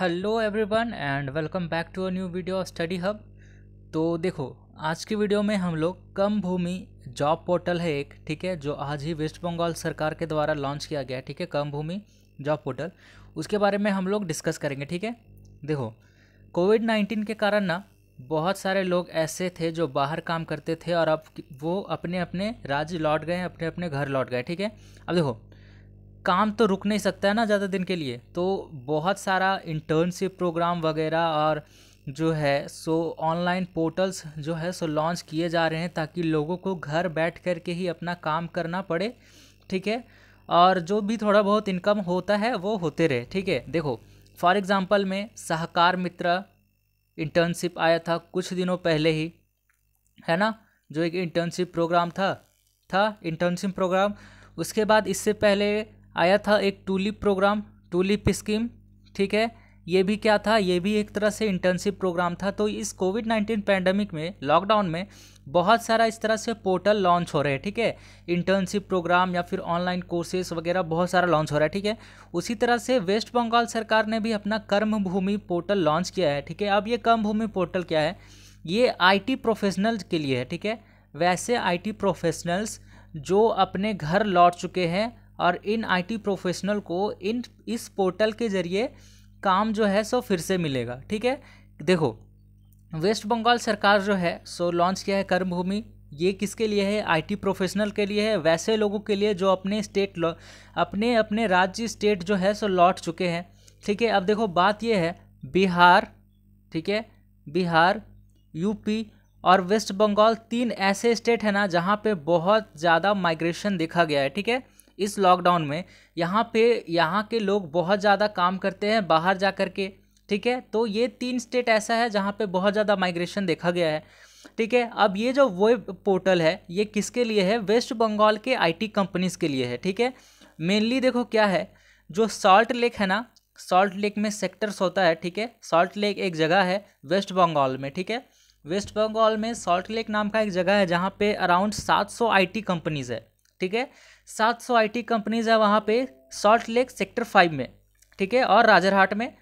hello everyone and welcome back to a new video of study hub तो देखो आज की वीडियो में हम लोग कम भूमि जॉब पोर्टल है एक ठीक है जो आज ही वेस्ट बंगाल सरकार के द्वारा लॉन्च किया गया है ठीक है कम भूमि जॉब पोर्टल उसके बारे में हम लोग डिस्कस करेंगे ठीक है देखो कोविड नाइन्टीन के कारण ना बहुत सारे लोग ऐसे थे जो बाहर काम करते थे और अब वो अपने अपने राज्य लौट गए अपने अपने घर लौट गए ठीक है अब देखो काम तो रुक नहीं सकता है ना ज़्यादा दिन के लिए तो बहुत सारा इंटर्नशिप प्रोग्राम वगैरह और जो है सो ऑनलाइन पोर्टल्स जो है सो लॉन्च किए जा रहे हैं ताकि लोगों को घर बैठ कर के ही अपना काम करना पड़े ठीक है और जो भी थोड़ा बहुत इनकम होता है वो होते रहे ठीक है देखो फॉर एग्ज़ाम्पल में सहकार मित्र इंटर्नशिप आया था कुछ दिनों पहले ही है ना जो एक इंटर्नशिप प्रोग्राम था था इंटर्नशिप प्रोग्राम उसके बाद इससे पहले आया था एक टूलिप प्रोग्राम टूलिप स्कीम ठीक है ये भी क्या था ये भी एक तरह से इंटर्नशिप प्रोग्राम था तो इस कोविड नाइन्टीन पैंडमिक में लॉकडाउन में बहुत सारा इस तरह से पोर्टल लॉन्च हो रहे हैं ठीक है इंटर्नशिप प्रोग्राम या फिर ऑनलाइन कोर्सेज वगैरह बहुत सारा लॉन्च हो रहा है ठीक है उसी तरह से वेस्ट बंगाल सरकार ने भी अपना कर्म भूमि पोर्टल लॉन्च किया है ठीक है अब ये कर्म भूमि पोर्टल क्या है ये आई प्रोफेशनल्स के लिए है ठीक है वैसे आई प्रोफेशनल्स जो अपने घर लौट चुके हैं और इन आईटी प्रोफेशनल को इन इस पोर्टल के ज़रिए काम जो है सो फिर से मिलेगा ठीक है देखो वेस्ट बंगाल सरकार जो है सो लॉन्च किया है कर्मभूमि ये किसके लिए है आईटी प्रोफेशनल के लिए है वैसे लोगों के लिए जो अपने स्टेट अपने अपने राज्य स्टेट जो है सो लौट चुके हैं ठीक है अब देखो बात ये है बिहार ठीक है बिहार यूपी और वेस्ट बंगाल तीन ऐसे स्टेट हैं ना जहाँ पे बहुत ज़्यादा माइग्रेशन देखा गया है ठीक है इस लॉकडाउन में यहाँ पे यहाँ के लोग बहुत ज़्यादा काम करते हैं बाहर जा कर के ठीक है तो ये तीन स्टेट ऐसा है जहाँ पे बहुत ज़्यादा माइग्रेशन देखा गया है ठीक है अब ये जो वेब पोर्टल है ये किसके लिए है वेस्ट बंगाल के आईटी कंपनीज़ के लिए है ठीक है मेनली देखो क्या है जो सॉल्ट लेक है ना सॉल्ट लेक में सेक्टर्स होता है ठीक है सॉल्ट लेक एक जगह है वेस्ट बंगाल में ठीक है वेस्ट बंगाल में सॉल्ट लेक नाम का एक जगह है जहाँ पे अराउंड 700 आईटी कंपनीज़ है ठीक है 700 आई कंपनीज है वहाँ पे सॉल्ट लेक सेक्टर फाइव में ठीक है और राजरहाट में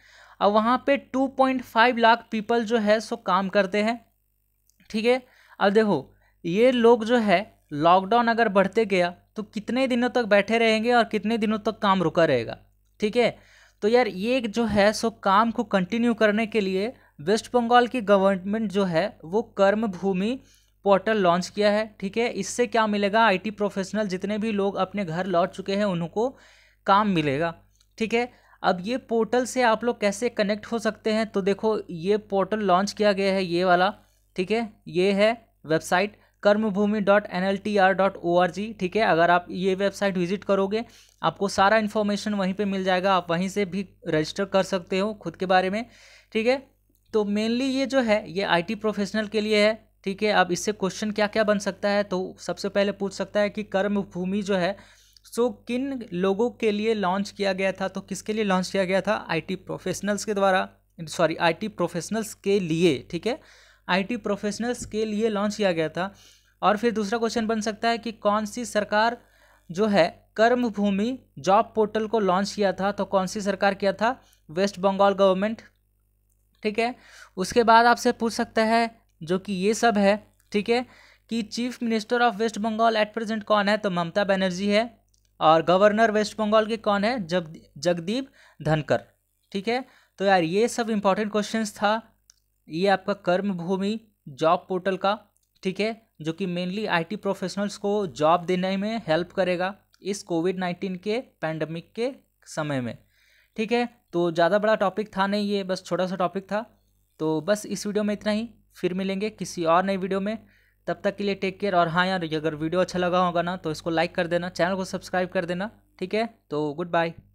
और वहाँ पे 2.5 लाख पीपल जो है सो काम करते हैं ठीक है अब देखो ये लोग जो है लॉकडाउन अगर बढ़ते गया तो कितने दिनों तक बैठे रहेंगे और कितने दिनों तक काम रुका रहेगा ठीक है तो यार ये जो है सो काम को कंटिन्यू करने के लिए वेस्ट बंगाल की गवर्नमेंट जो है वो कर्म भूमि पोर्टल लॉन्च किया है ठीक है इससे क्या मिलेगा आईटी प्रोफेशनल जितने भी लोग अपने घर लौट चुके हैं उनको काम मिलेगा ठीक है अब ये पोर्टल से आप लोग कैसे कनेक्ट हो सकते हैं तो देखो ये पोर्टल लॉन्च किया गया है ये वाला ठीक है ये है website Karmabhoomi dot N L T R dot O R G ठीक है अगर आप ये वेबसाइट विजिट करोगे आपको सारा इन्फॉर्मेशन वहीं पे मिल जाएगा आप वहीं से भी रजिस्टर कर सकते हो खुद के बारे में ठीक है तो मेनली ये जो है ये आईटी प्रोफेशनल के लिए है ठीक है अब इससे क्वेश्चन क्या क्या बन सकता है तो सबसे पहले पूछ सकता है कि कर्म भूमि जो है सो so, किन लोगों के लिए लॉन्च किया गया था तो किसके लिए लॉन्च किया गया था आईटी प्रोफेशनल्स के द्वारा सॉरी आईटी प्रोफेशनल्स के लिए ठीक है आईटी प्रोफेशनल्स के लिए लॉन्च किया गया था और फिर दूसरा क्वेश्चन बन सकता है कि कौन सी सरकार जो है कर्म भूमि जॉब पोर्टल को लॉन्च किया था तो कौन सी सरकार किया था वेस्ट बंगाल गवर्नमेंट ठीक है उसके बाद आपसे पूछ सकता है जो कि ये सब है ठीक है कि chief minister of West Bengal at present कौन है तो ममता बनर्जी है और गवर्नर वेस्ट बंगाल के कौन है जग जगदीप धनकर ठीक है तो यार ये सब इम्पॉर्टेंट क्वेश्चन था ये आपका कर्म भूमि जॉब पोर्टल का ठीक है जो कि मेनली आईटी प्रोफेशनल्स को जॉब देने में हेल्प करेगा इस कोविड नाइन्टीन के पैंडमिक के समय में ठीक है तो ज़्यादा बड़ा टॉपिक था नहीं ये बस छोटा सा टॉपिक था तो बस इस वीडियो में इतना ही फिर मिलेंगे किसी और नई वीडियो में तब तक के लिए टेक केयर और हाँ यार अगर वीडियो अच्छा लगा होगा ना तो इसको लाइक कर देना चैनल को सब्सक्राइब कर देना ठीक है तो गुड बाय